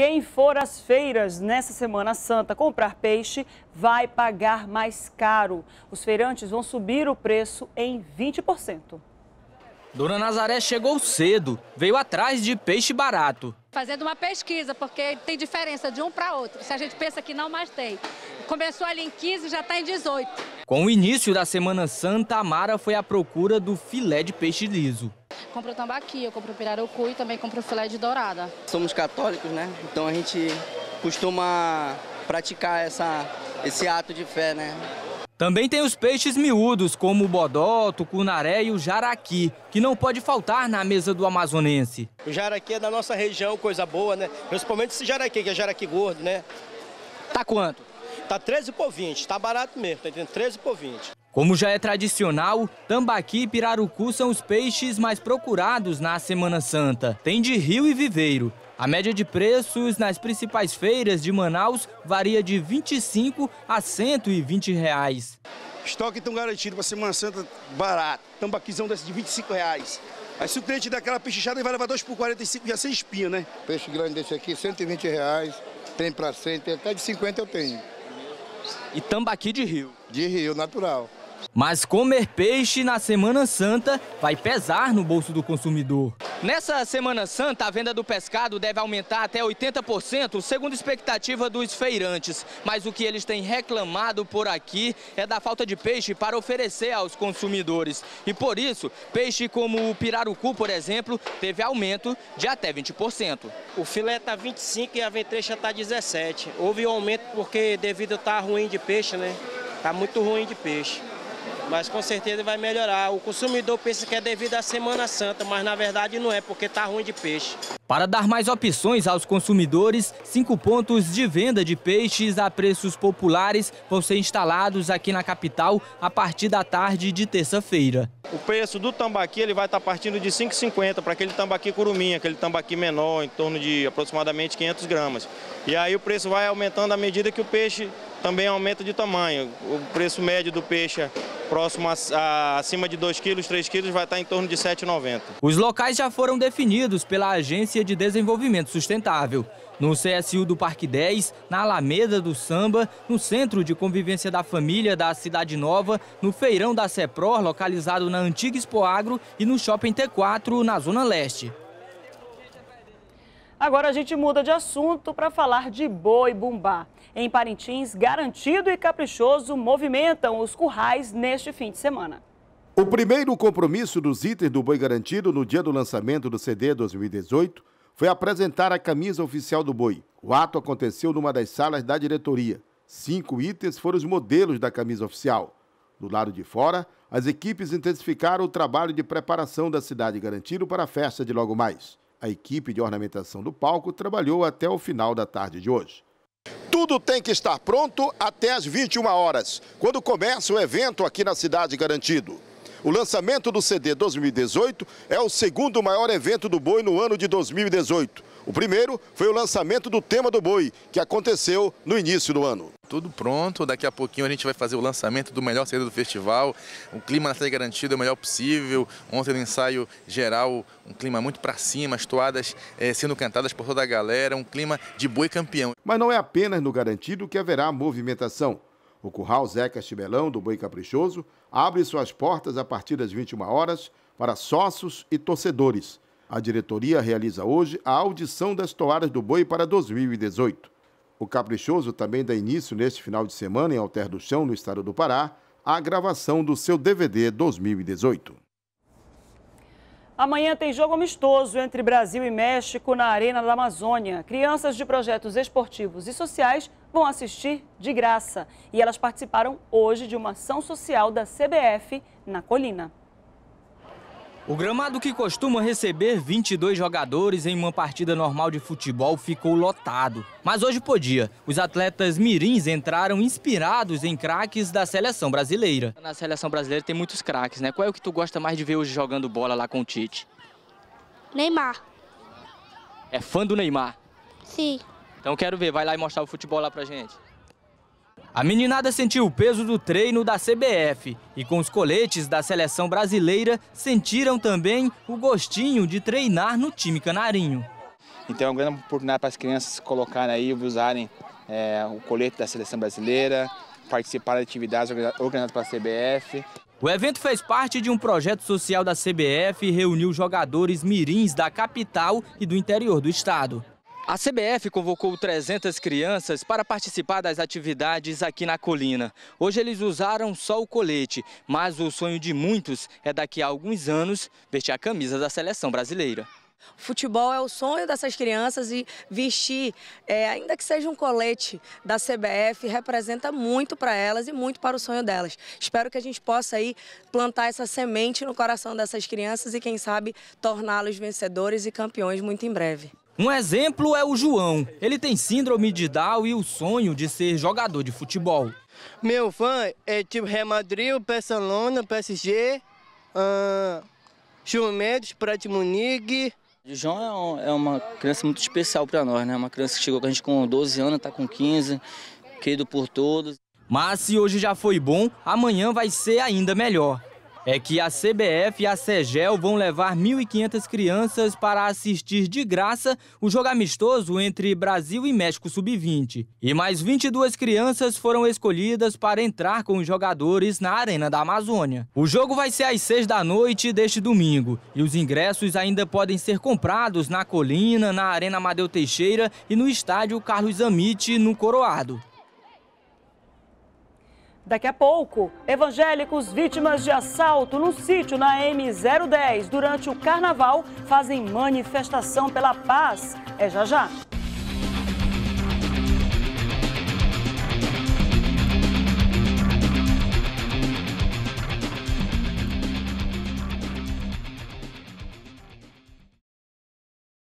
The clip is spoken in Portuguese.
Quem for às feiras nessa Semana Santa comprar peixe vai pagar mais caro. Os feirantes vão subir o preço em 20%. Dona Nazaré chegou cedo, veio atrás de peixe barato. Fazendo uma pesquisa, porque tem diferença de um para outro. Se a gente pensa que não, mas tem. Começou ali em 15, já está em 18. Com o início da Semana Santa, a Mara foi à procura do filé de peixe liso compro tambaqui, eu compro pirarucu e também compro filé de dourada. Somos católicos, né? Então a gente costuma praticar essa, esse ato de fé, né? Também tem os peixes miúdos, como o bodó, tucunaré e o jaraqui, que não pode faltar na mesa do amazonense. O jaraqui é da nossa região, coisa boa, né? Principalmente esse jaraqui, que é jaraqui gordo, né? Tá quanto? Tá 13 por 20, tá barato mesmo, tá entendendo? 13 por 20. Como já é tradicional, tambaqui e pirarucu são os peixes mais procurados na Semana Santa. Tem de rio e viveiro. A média de preços nas principais feiras de Manaus varia de 25 a 120 reais. Estoque tão garantido para Semana Santa barato. Tambaquizão desse de 25 reais. Aí se o cliente der aquela pechinchada, ele vai levar 2 por 45, já sem espinha, né? Peixe grande desse aqui, 120 reais. Tem para 100, tem até de 50 eu tenho. E tambaqui de rio? De rio, natural. Mas comer peixe na Semana Santa vai pesar no bolso do consumidor. Nessa Semana Santa, a venda do pescado deve aumentar até 80%, segundo expectativa dos feirantes. Mas o que eles têm reclamado por aqui é da falta de peixe para oferecer aos consumidores. E por isso, peixe como o pirarucu, por exemplo, teve aumento de até 20%. O filé está 25 e a ventrecha está 17. Houve um aumento porque devido estar tá ruim de peixe, né? Está muito ruim de peixe mas com certeza vai melhorar. O consumidor pensa que é devido à Semana Santa, mas na verdade não é, porque está ruim de peixe. Para dar mais opções aos consumidores, cinco pontos de venda de peixes a preços populares vão ser instalados aqui na capital a partir da tarde de terça-feira. O preço do tambaqui ele vai estar partindo de 5,50 para aquele tambaqui curuminha, aquele tambaqui menor, em torno de aproximadamente 500 gramas. E aí o preço vai aumentando à medida que o peixe também aumenta de tamanho. O preço médio do peixe próximo a, a, acima de 2 quilos, 3 quilos, vai estar em torno de 7,90. Os locais já foram definidos pela Agência de Desenvolvimento Sustentável. No CSU do Parque 10, na Alameda do Samba, no Centro de Convivência da Família da Cidade Nova, no Feirão da Sepro localizado na antiga Expoagro e no Shopping T4, na Zona Leste. Agora a gente muda de assunto para falar de boi bumbá. Em Parintins, garantido e caprichoso movimentam os currais neste fim de semana. O primeiro compromisso dos itens do boi garantido no dia do lançamento do CD 2018 foi apresentar a camisa oficial do boi. O ato aconteceu numa das salas da diretoria. Cinco itens foram os modelos da camisa oficial. Do lado de fora, as equipes intensificaram o trabalho de preparação da cidade garantido para a festa de logo mais. A equipe de ornamentação do palco trabalhou até o final da tarde de hoje. Tudo tem que estar pronto até as 21 horas, quando começa o evento aqui na cidade garantido. O lançamento do CD 2018 é o segundo maior evento do boi no ano de 2018. O primeiro foi o lançamento do tema do boi, que aconteceu no início do ano tudo pronto. Daqui a pouquinho a gente vai fazer o lançamento do melhor saída do festival. O clima está garantido, é o melhor possível. Ontem no ensaio geral, um clima muito para cima, as toadas eh, sendo cantadas por toda a galera, um clima de boi campeão. Mas não é apenas no garantido que haverá movimentação. O Curral Zeca Chibelão, do Boi Caprichoso, abre suas portas a partir das 21 horas para sócios e torcedores. A diretoria realiza hoje a audição das toadas do boi para 2018. O Caprichoso também dá início neste final de semana em Alter do Chão, no estado do Pará, à gravação do seu DVD 2018. Amanhã tem jogo amistoso entre Brasil e México na Arena da Amazônia. Crianças de projetos esportivos e sociais vão assistir de graça. E elas participaram hoje de uma ação social da CBF na Colina. O gramado que costuma receber 22 jogadores em uma partida normal de futebol ficou lotado. Mas hoje podia. Os atletas mirins entraram inspirados em craques da seleção brasileira. Na seleção brasileira tem muitos craques, né? Qual é o que tu gosta mais de ver hoje jogando bola lá com o Tite? Neymar. É fã do Neymar? Sim. Então quero ver, vai lá e mostrar o futebol lá pra gente. A meninada sentiu o peso do treino da CBF e, com os coletes da seleção brasileira, sentiram também o gostinho de treinar no time canarinho. Então é uma grande oportunidade para as crianças colocarem aí, usarem é, o colete da seleção brasileira, participar de atividades organizadas pela CBF. O evento fez parte de um projeto social da CBF e reuniu jogadores mirins da capital e do interior do estado. A CBF convocou 300 crianças para participar das atividades aqui na colina. Hoje eles usaram só o colete, mas o sonho de muitos é daqui a alguns anos vestir a camisa da seleção brasileira. Futebol é o sonho dessas crianças e vestir, é, ainda que seja um colete da CBF, representa muito para elas e muito para o sonho delas. Espero que a gente possa aí plantar essa semente no coração dessas crianças e, quem sabe, torná-los vencedores e campeões muito em breve. Um exemplo é o João. Ele tem síndrome de Down e o sonho de ser jogador de futebol. Meu fã é tipo Real Madrid, Barcelona, PSG, uh, Juventus, Prat Munique. O João é, um, é, uma criança muito especial para nós, né? Uma criança que chegou com a gente com 12 anos, está com 15, querido por todos. Mas se hoje já foi bom, amanhã vai ser ainda melhor é que a CBF e a CEGEL vão levar 1.500 crianças para assistir de graça o jogo amistoso entre Brasil e México Sub-20. E mais 22 crianças foram escolhidas para entrar com os jogadores na Arena da Amazônia. O jogo vai ser às 6 da noite deste domingo e os ingressos ainda podem ser comprados na Colina, na Arena Amadeu Teixeira e no estádio Carlos Amite no Coroado. Daqui a pouco, evangélicos vítimas de assalto no sítio na M010 durante o carnaval fazem manifestação pela paz. É já já.